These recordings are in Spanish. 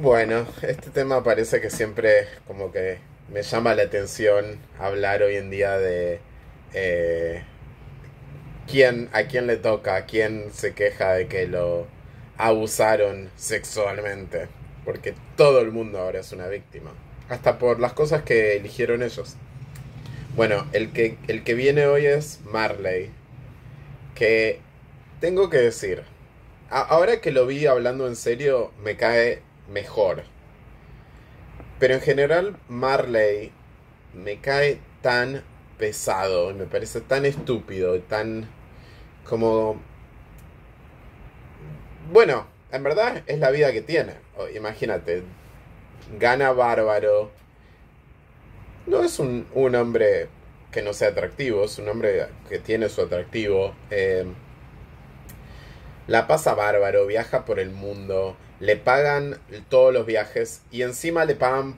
Bueno, este tema parece que siempre como que me llama la atención hablar hoy en día de eh, quién, a quién le toca, a quién se queja de que lo abusaron sexualmente. Porque todo el mundo ahora es una víctima. Hasta por las cosas que eligieron ellos. Bueno, el que, el que viene hoy es Marley. Que tengo que decir, ahora que lo vi hablando en serio, me cae mejor. Pero en general Marley me cae tan pesado y me parece tan estúpido y tan como... Bueno, en verdad es la vida que tiene. Oh, imagínate, gana bárbaro. No es un, hombre que no sea atractivo, es un hombre que tiene su atractivo. Eh, la pasa bárbaro, viaja por el mundo le pagan todos los viajes y encima le pagan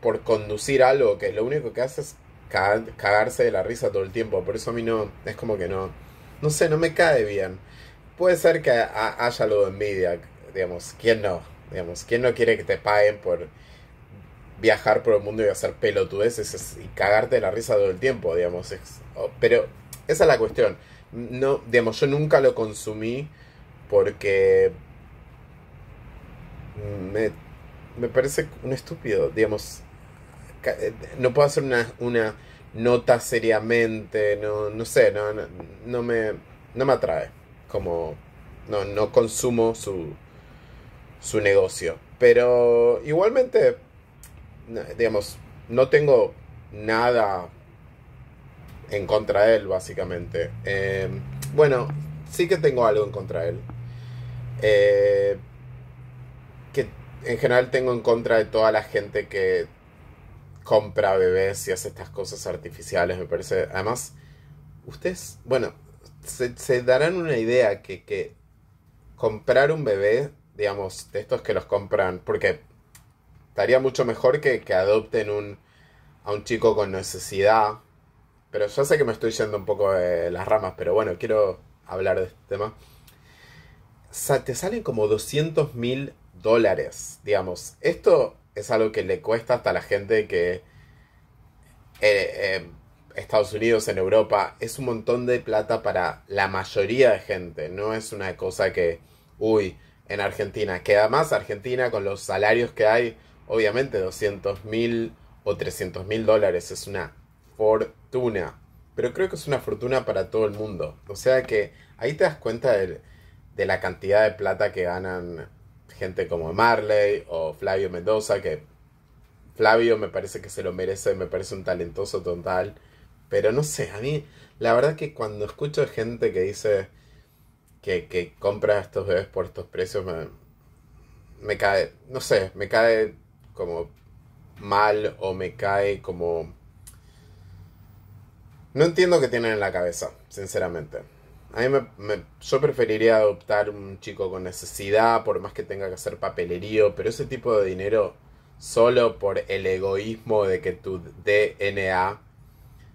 por conducir algo que lo único que hace es cagarse de la risa todo el tiempo. Por eso a mí no, es como que no, no sé, no me cae bien. Puede ser que haya algo de envidia, digamos, ¿quién no? Digamos, ¿quién no quiere que te paguen por viajar por el mundo y hacer pelotudeces y cagarte de la risa todo el tiempo, digamos? pero esa es la cuestión. No, yo nunca lo consumí porque me, parece un estúpido, digamos, eh, no puedo hacer una, nota seriamente, no, no sé, no, me, me atrae, como no, no consumo su, negocio, pero igualmente, digamos, no tengo nada en contra de él, básicamente. Eh, bueno, sí que tengo algo en contra de él. Eh, en general tengo en contra de toda la gente que compra bebés y hace estas cosas artificiales, me parece. Además, ustedes, bueno, se, darán una idea que, comprar un bebé, digamos, de estos que los compran, porque estaría mucho mejor que, adopten un, a un chico con necesidad. Pero yo sé que me estoy yendo un poco de las ramas, pero bueno, quiero hablar de este tema. te salen como 200 mil dólares, digamos. Esto es algo que le cuesta hasta la gente que... Eh, eh, Estados Unidos, en Europa, es un montón de plata para la mayoría de gente. No es una cosa que, uy, en Argentina. Queda más Argentina con los salarios que hay, obviamente 200 mil o 300 mil dólares es una fortuna. Pero creo que es una fortuna para todo el mundo. O sea que ahí te das cuenta de la cantidad de plata que ganan gente como Marley o Flavio Mendoza, que Flavio me parece que se lo merece, me parece un talentoso total. Pero no sé, a mí, la verdad que cuando escucho gente que dice que, compra estos bebés por estos precios, me, me cae, no sé, me cae como mal o me cae como... No entiendo qué tienen en la cabeza, sinceramente. A mí me, yo preferiría adoptar un chico con necesidad, por más que tenga que hacer papelerío, pero ese tipo de dinero solo por el egoísmo de que tu DNA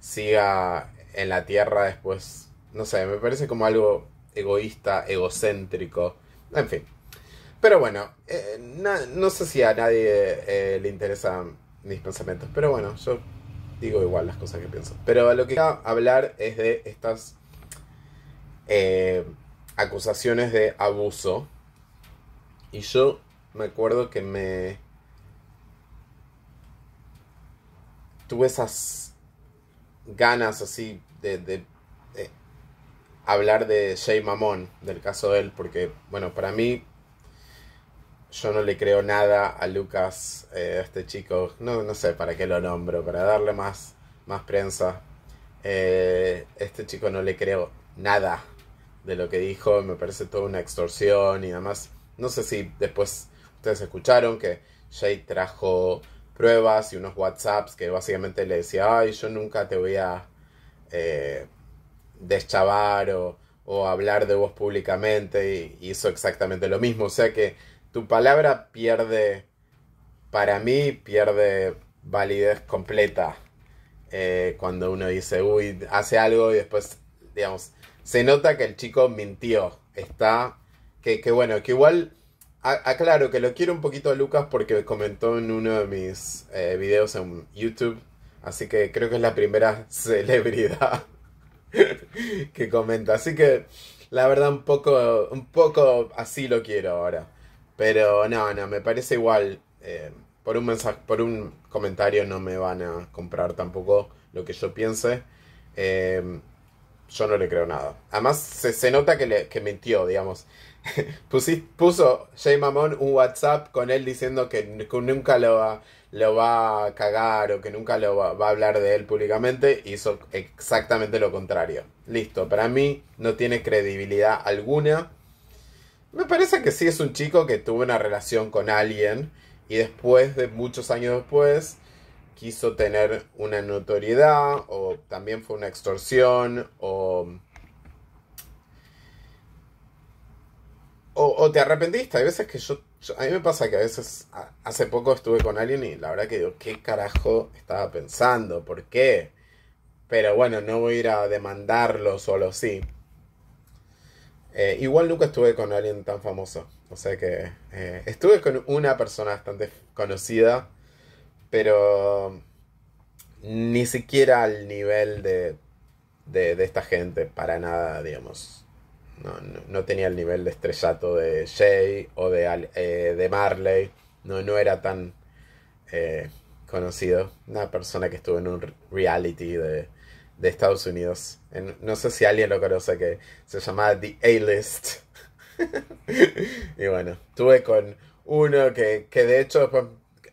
siga en la tierra después. No sé, me parece como algo egoísta, egocéntrico. En fin. Pero bueno, eh, no sé si a nadie eh, le interesan mis pensamientos, pero bueno, yo digo igual las cosas que pienso. Pero lo que quiero hablar es de estas eh, acusaciones de abuso. Y yo me acuerdo que me... Tuve esas ganas así de, hablar de Jay Mamón, del caso de él, porque, bueno, para mí yo no le creo nada a Lucas, eh, este chico, no, no sé para qué lo nombro, para darle más, más prensa. Eh, este chico no le creo nada, de lo que dijo, me parece toda una extorsión y además, no sé si después ustedes escucharon que Jay trajo pruebas y unos WhatsApps que básicamente le decía, ay, yo nunca te voy a eh, deschavar o, o, hablar de vos públicamente y hizo exactamente lo mismo, o sea que tu palabra pierde, para mí, pierde validez completa eh, cuando uno dice, uy, hace algo y después, digamos, se nota que el chico mintió. Está. Que, bueno, que igual. aclaro que lo quiero un poquito a Lucas porque comentó en uno de mis eh, videos en YouTube. Así que creo que es la primera celebridad que comenta. Así que la verdad un poco, un poco así lo quiero ahora. Pero no, no, me parece igual. Eh, por un mensaje, por un comentario no me van a comprar tampoco lo que yo piense. Eh, yo no le creo nada. Además, se, se nota que, le, que mintió, digamos. puso Jay Mamón un WhatsApp con él diciendo que, nunca lo va, va, a cagar o que nunca lo va, va, a hablar de él públicamente. Hizo exactamente lo contrario. Listo, para mí no tiene credibilidad alguna. Me parece que sí es un chico que tuvo una relación con alguien y después de muchos años después quiso tener una notoriedad o también fue una extorsión o, o, te arrepentiste. Hay veces que yo, a mí me pasa que a veces, hace poco estuve con alguien y la verdad que digo, ¿qué carajo estaba pensando? ¿Por qué? Pero bueno, no voy a ir a demandarlo solo sí. Eh, igual nunca estuve con alguien tan famoso. O sea que eh, estuve con una persona bastante conocida pero ni siquiera al nivel de, de, esta gente, para nada, digamos. No, tenía el nivel de estrellato de Jay o de, eh, de Marley. No, no era tan eh, conocido. Una persona que estuvo en un reality de, de Estados Unidos. no sé si alguien lo conoce, que se llamaba The A-List. y bueno, estuve con uno que de hecho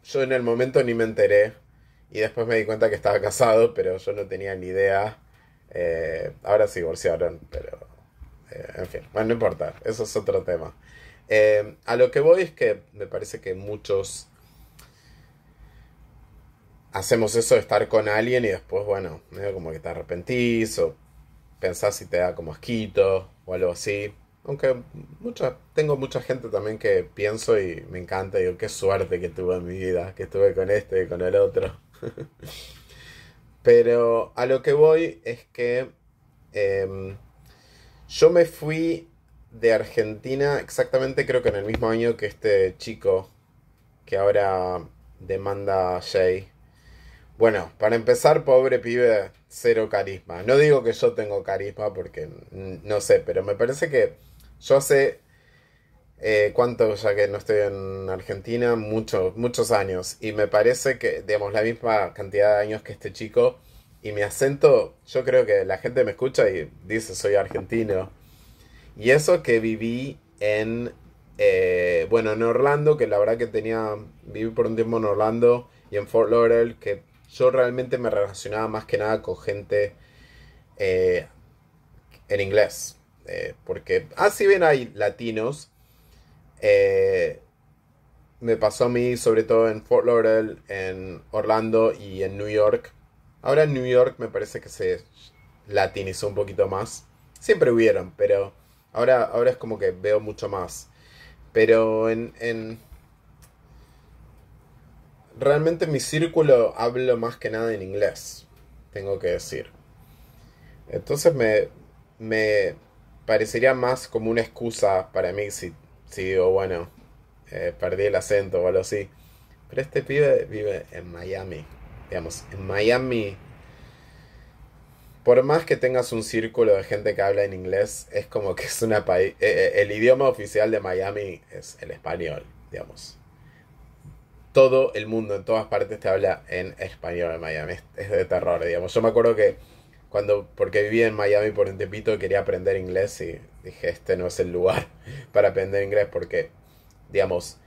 yo en el momento ni me enteré y después me di cuenta que estaba casado, pero yo no tenía ni idea. Eh, ahora se divorciaron, pero eh, en fin, bueno, no importa, eso es otro tema. Eh, a lo que voy es que me parece que muchos hacemos eso de estar con alguien y después, bueno, como que te arrepentís o pensás si te da como asquito o algo así. Aunque mucha, tengo mucha gente también que pienso y me encanta, digo, qué suerte que tuve en mi vida, que estuve con este y con el otro. Pero a lo que voy es que em, yo me fui de Argentina exactamente creo que en el mismo año que este chico que ahora demanda a Jay. Bueno, para empezar, pobre pibe, cero carisma. No digo que yo tengo carisma porque no sé, pero me parece que yo hace, eh, cuánto, ya que no estoy en Argentina, muchos, muchos años. Y me parece que, digamos, la misma cantidad de años que este chico. Y mi acento, yo creo que la gente me escucha y dice, soy argentino. Y eso que viví en, eh, bueno, en Orlando, que la verdad que tenía, viví por un tiempo en Orlando y en Fort Lauderdale, que yo realmente me relacionaba más que nada con gente eh, en inglés. Eh, porque, ah, si bien hay latinos, eh, me pasó a mí, sobre todo en Fort Lauderdale, en Orlando y en New York. Ahora en New York me parece que se latinizó un poquito más. Siempre hubieron, pero ahora, ahora es como que veo mucho más. Pero en, en realmente en mi círculo hablo más que nada en inglés, tengo que decir. Entonces me, me, parecería más como una excusa para mí si, si digo, bueno, eh, perdí el acento o algo así. Pero este pibe vive en Miami. Digamos, en Miami, por más que tengas un círculo de gente que habla en inglés, es como que es una país... Eh, eh, el idioma oficial de Miami es el español, digamos. Todo el mundo, en todas partes, te habla en español en Miami. es de terror, digamos. Yo me acuerdo que cuando, porque vivía en Miami por un tiempito, quería aprender inglés y dije, este no es el lugar para aprender inglés porque, digamos,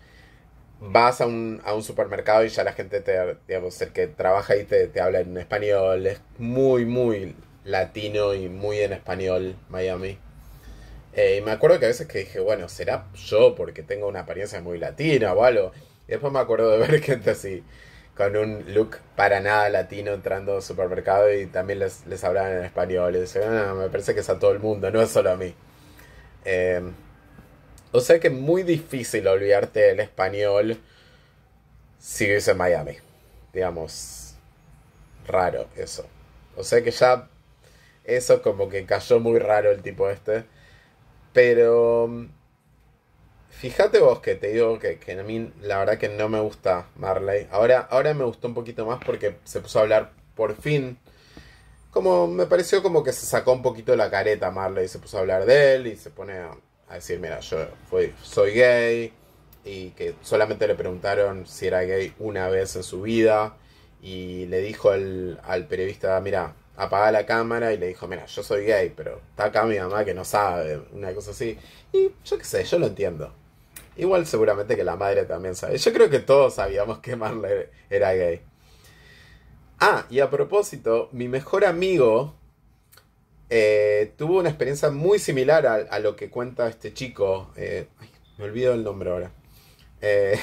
vas a un, a un supermercado y ya la gente te, digamos, el que trabaja ahí te, te habla en español, es muy, muy latino y muy en español Miami. Eh, y me acuerdo que a veces que dije, bueno, será yo porque tengo una apariencia muy latina o algo. Y después me acuerdo de ver gente así, con un look para nada latino entrando al supermercado y también les, les hablaban en español. Y decían, ah, me parece que es a todo el mundo, no es solo a mí. Em, o sea que es muy difícil olvidarte el español si vives en Miami. Digamos, raro eso. O sea que ya eso como que cayó muy raro el tipo este. Pero Fíjate vos que te digo que, a mí la verdad que no me gusta Marley. Ahora, ahora me gustó un poquito más porque se puso a hablar por fin. Como me pareció como que se sacó un poquito la careta Marley. Se puso a hablar de él y se pone a, decir, mira, yo soy gay. Y que solamente le preguntaron si era gay una vez en su vida. Y le dijo al periodista, mira, apaga la cámara y le dijo, mira, yo soy gay, pero está acá mi mamá que no sabe, una cosa así. Y yo qué sé, yo lo entiendo. Igual seguramente que la madre también sabe. Yo creo que todos sabíamos que Marley era gay. Ah, y a propósito, mi mejor amigo eh, tuvo una experiencia muy similar a, lo que cuenta este chico. Eh, me olvido el nombre ahora. Eh,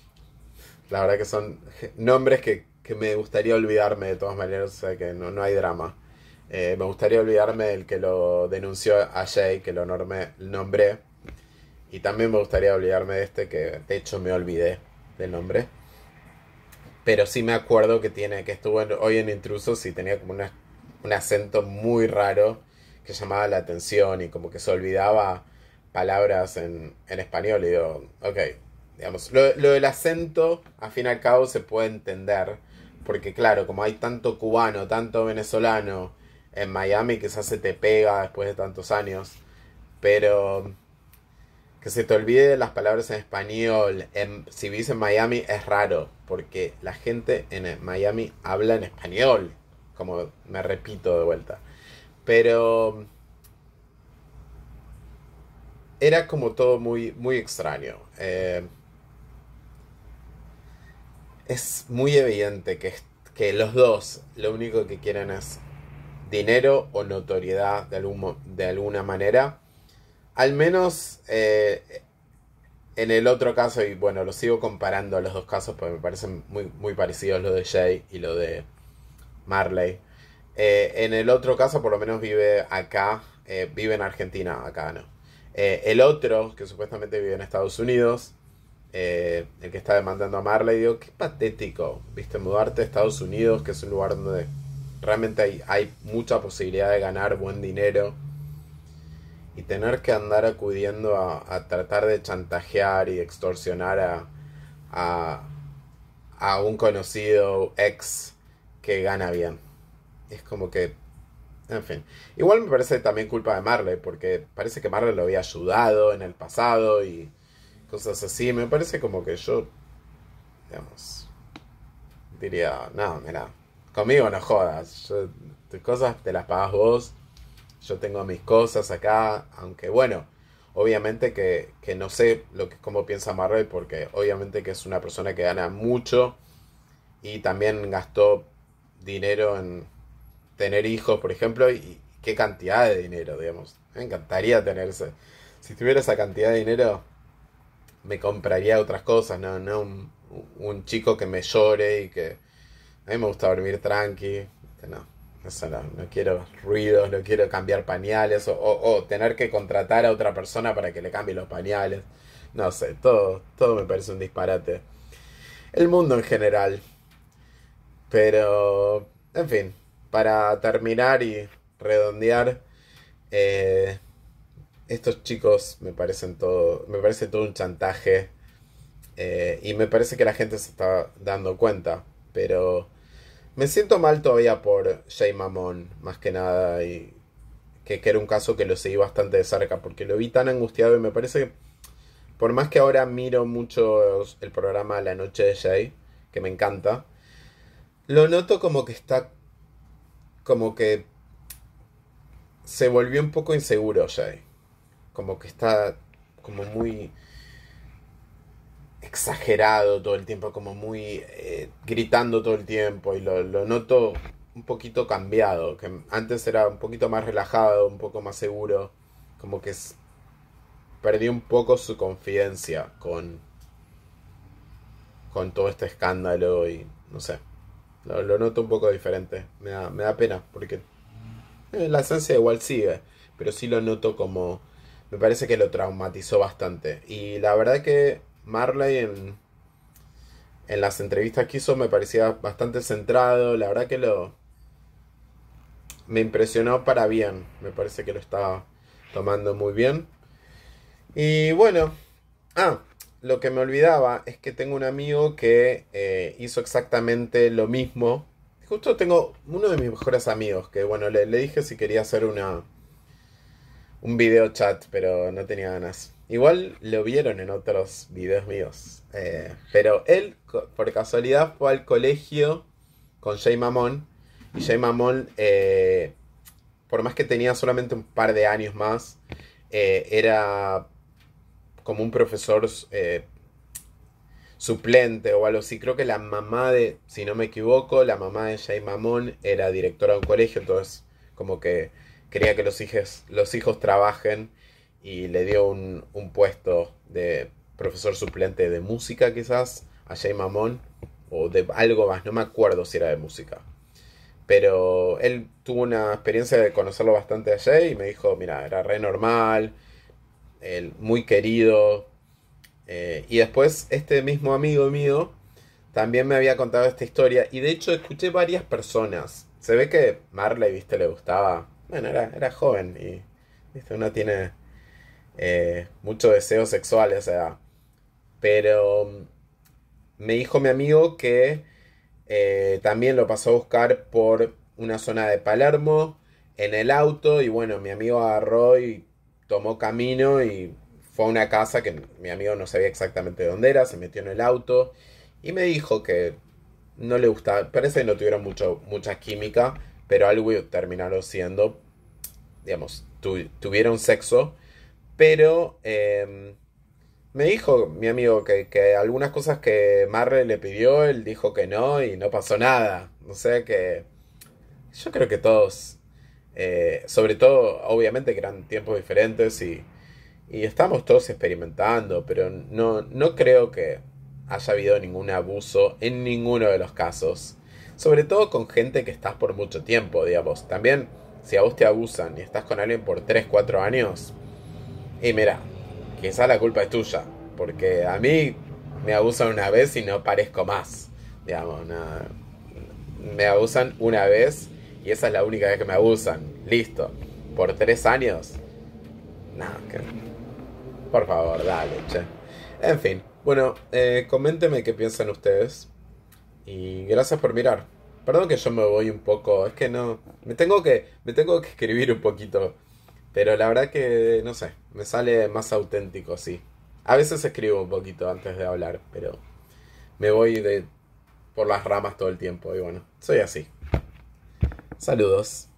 la verdad que son nombres que que me gustaría olvidarme de todas maneras, o sea que no, hay drama. Eh, me gustaría olvidarme del que lo denunció a Jay, que lo nombré. Y también me gustaría olvidarme de este, que de hecho me olvidé del nombre. Pero sí me acuerdo que tiene, que estuvo hoy en Intrusos y tenía como un acento muy raro que llamaba la atención y como que se olvidaba palabras en, español. Y digo, ok, digamos, lo, lo del acento, al fin y al cabo, se puede entender porque claro, como hay tanto cubano, tanto venezolano en Miami, quizás se te pega después de tantos años. Pero que se te olvide las palabras en español. si vives en Miami es raro, porque la gente en Miami habla en español. Como me repito de vuelta. Pero era como todo muy, muy extraño. Eh, es muy evidente que, que los dos lo único que quieren es dinero o notoriedad de, de alguna manera. Al menos eh, en el otro caso, y bueno, lo sigo comparando a los dos casos porque me parecen muy, muy parecidos lo de Jay y lo de Marley. Eh, en el otro caso, por lo menos vive acá, eh, vive en Argentina, acá no. el otro, que supuestamente vive en Estados Unidos, eh, el que está demandando a Marley, digo, qué patético, viste, mudarte a Estados Unidos, que es un lugar donde realmente hay, mucha posibilidad de ganar buen dinero y tener que andar acudiendo a, a tratar de chantajear y extorsionar a, a, a, un conocido ex que gana bien. Es como que, en fin. Igual me parece también culpa de Marley, porque parece que Marley lo había ayudado en el pasado y cosas así. Me parece como que yo, digamos, diría, no, mira, conmigo no jodas. Yo, tus cosas te las pagas vos. Yo tengo mis cosas acá, aunque bueno, obviamente que, que, no sé lo que, cómo piensa Marvel, porque obviamente que es una persona que gana mucho y también gastó dinero en tener hijos, por ejemplo, y qué cantidad de dinero, digamos. Me encantaría tenerse. Si tuviera esa cantidad de dinero, me compraría otras cosas, no, no un, chico que me llore y que... A mí me gusta dormir tranqui, este, no, eso no, no, quiero ruidos, no quiero cambiar pañales o, tener que contratar a otra persona para que le cambie los pañales. No sé, todo, todo me parece un disparate. El mundo en general. Pero, en fin, para terminar y redondear, eh, estos chicos me parecen todo, me parece todo un chantaje eh, y me parece que la gente se está dando cuenta, pero me siento mal todavía por Jay Mamón, más que nada, y que, que, era un caso que lo seguí bastante de cerca porque lo vi tan angustiado y me parece que, por más que ahora miro mucho el programa La Noche de Jay, que me encanta, lo noto como que está, como que se volvió un poco inseguro Jay como que está como muy exagerado todo el tiempo, como muy eh, gritando todo el tiempo y lo, noto un poquito cambiado, que antes era un poquito más relajado, un poco más seguro, como que perdió un poco su confianza con, con todo este escándalo y no sé, lo, noto un poco diferente, me da, pena porque eh, la esencia igual sigue, pero sí lo noto como me parece que lo traumatizó bastante. Y la verdad que Marley en, las entrevistas que hizo me parecía bastante centrado, la verdad que lo... Me impresionó para bien, me parece que lo estaba tomando muy bien. Y bueno, ah, lo que me olvidaba es que tengo un amigo que eh, hizo exactamente lo mismo. Justo tengo uno de mis mejores amigos que, bueno, le dije si quería hacer una, un video chat, pero no tenía ganas. Igual lo vieron en otros videos míos. Eh, pero él, por casualidad, fue al colegio con Jay Mamón. Y Jay Mamón, eh, por más que tenía solamente un par de años más, eh, era como un profesor suplente o algo así. Creo que la mamá de, si no me equivoco, la mamá de Jay Mamón era directora de un colegio. Entonces, como que quería que los hijos, los hijos trabajen y le dio un, puesto de profesor suplente de música quizás a Jay Mamón o de algo más, no me acuerdo si era de música. Pero él tuvo una experiencia de conocerlo bastante a Jay y me dijo, mira, era re normal, el muy querido. Eh, y después este mismo amigo mío también me había contado esta historia y de hecho escuché varias personas. Se ve que Marley, viste, le gustaba bueno, era, joven y ¿viste? uno tiene muchos eh, mucho deseo sexual a Pero mm, me dijo mi amigo que eh, también lo pasó a buscar por una zona de Palermo en el auto y bueno, mi amigo agarró y tomó camino y fue a una casa que mi amigo no sabía exactamente dónde era, se metió en el auto y me dijo que no le gustaba, parece que no tuvieron mucha química pero algo terminaron siendo, digamos, tuvieron sexo, pero em, me dijo mi amigo que, algunas cosas que Marley le pidió, él dijo que no y no pasó nada. O sea que yo creo que todos, eh, sobre todo, obviamente que eran tiempos diferentes y, y estamos todos experimentando, pero no, no creo que haya habido ningún abuso en ninguno de los casos. Sobre todo con gente que estás por mucho tiempo, digamos. También, si a vos te abusan y estás con alguien por 3, 4 años, y mira, quizás la culpa es tuya, porque a mí me abusan una vez y no parezco más, digamos, me abusan una vez y esa es la única vez que me abusan, listo, por tres años, no, que... por favor, dale, che. En fin, bueno, eh, coménteme qué piensan ustedes. Y gracias por mirar. Perdón que yo me voy un poco, es que no. Me tengo que, me tengo que escribir un poquito. Pero la verdad que, no sé, me sale más auténtico, sí. A veces escribo un poquito antes de hablar, pero me voy de por las ramas todo el tiempo. Y bueno, soy así. Saludos.